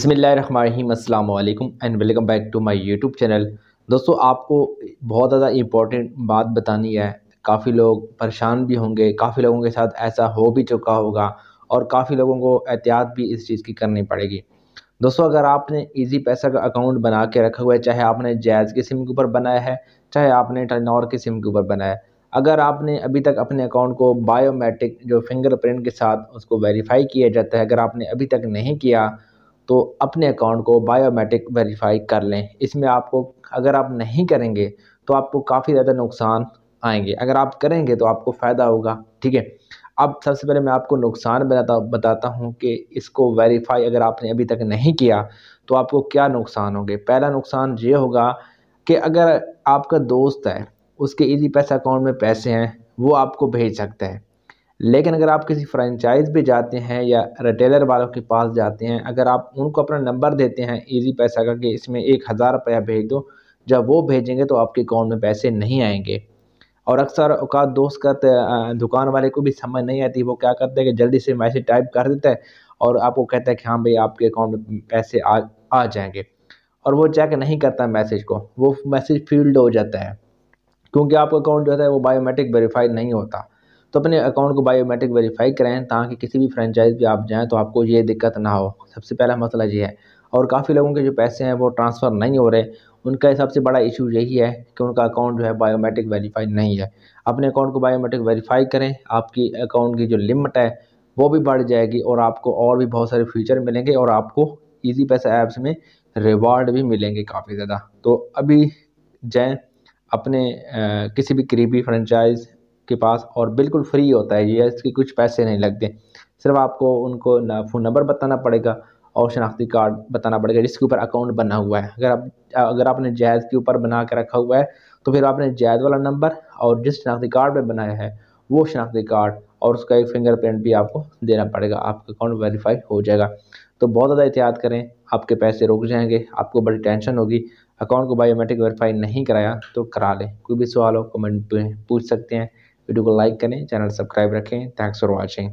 बसमिल and welcome back to my YouTube channel दोस्तों आपको बहुत ज़्यादा इम्पोर्टेंट बात बतानी है काफ़ी लोग परेशान भी होंगे काफ़ी लोगों के साथ ऐसा हो भी चुका होगा और काफ़ी लोगों को एहतियात भी इस चीज़ की करनी पड़ेगी दोस्तों अगर आपने इजी पैसा का अकाउंट बना के रखा हुआ है चाहे आपने जैज़ के सिम के ऊपर बनाया है चाहे आपने टनौर के सिम के ऊपर बनाया है अगर आपने अभी तक अपने अकाउंट को बायोमेट्रिक जो फिंगरप्रिंट के साथ उसको वेरीफाई किया जाता है अगर आपने अभी तक नहीं किया तो अपने अकाउंट को बायोमेट्रिक वेरीफाई कर लें इसमें आपको अगर आप नहीं करेंगे तो आपको काफ़ी ज़्यादा नुकसान आएंगे अगर आप करेंगे तो आपको फ़ायदा होगा ठीक है अब सबसे पहले मैं आपको नुकसान बताता बताता हूँ कि इसको वेरीफाई अगर आपने अभी तक नहीं किया तो आपको क्या नुकसान होंगे पहला नुकसान ये होगा कि अगर आपका दोस्त है उसके इजी पैसा अकाउंट में पैसे हैं वो आपको भेज सकता है लेकिन अगर आप किसी फ्रेंचाइज पे जाते हैं या रिटेलर वालों के पास जाते हैं अगर आप उनको अपना नंबर देते हैं इजी पैसा का कि इसमें एक हज़ार रुपया भेज दो जब वो भेजेंगे तो आपके अकाउंट में पैसे नहीं आएंगे और अक्सर औकात दोस्त का दुकान वाले को भी समझ नहीं आती वो क्या करते हैं कि जल्दी से मैसेज टाइप कर देता है और आपको कहता है कि हाँ भाई आपके अकाउंट में पैसे आ आ जाएंगे और वो चेक नहीं करता मैसेज को वो मैसेज फील्ड हो जाता है क्योंकि आपका अकाउंट जो है वो बायोमेट्रिक वेरीफाइड नहीं होता तो अपने अकाउंट को बायोमेट्रिक वेरीफाई कराएं ताकि किसी भी फ्रेंचाइज पर आप जाएँ तो आपको ये दिक्कत ना हो सबसे पहला मसला ये है और काफ़ी लोगों के जो पैसे हैं वो ट्रांसफ़र नहीं हो रहे उनका सबसे बड़ा इशू यही है कि उनका अकाउंट जो है बायोमेट्रिक वेरीफाई नहीं है अपने अकाउंट को बायोमेट्रिक वेरीफाई करें आपकी अकाउंट की जो लिमिट है वो भी बढ़ जाएगी और आपको और भी बहुत सारे फीचर मिलेंगे और आपको ईजी पैसा ऐप्स में रिवार्ड भी मिलेंगे काफ़ी ज़्यादा तो अभी जाएँ अपने आ, किसी भी करीबी फ्रेंचाइज के पास और बिल्कुल फ्री होता है ये इसके कुछ पैसे नहीं लगते सिर्फ आपको उनको फ़ोन नंबर बताना पड़ेगा और शनाख्ती कार्ड बताना पड़ेगा जिसके ऊपर अकाउंट बना हुआ है अगर आप अगर आपने जायज़ के ऊपर बना के रखा हुआ है तो फिर आपने जायज़ वाला नंबर और जिस शनाख्ती कार्ड पर बनाया है वो शनाख्ती कार्ड और उसका एक फिंगरप्रिंट भी आपको देना पड़ेगा आपका अकाउंट वेरीफाई हो जाएगा तो बहुत ज़्यादा एहतियात करें आपके पैसे रुक जाएंगे आपको बड़ी टेंशन होगी अकाउंट को बायोमेट्रिक वेरीफाई नहीं कराया तो करा लें कोई भी सवाल हो कमेंट पूछ सकते हैं वीडियो को लाइक करें चैनल सब्सक्राइब रखें थैंक्स फॉर वॉचिंग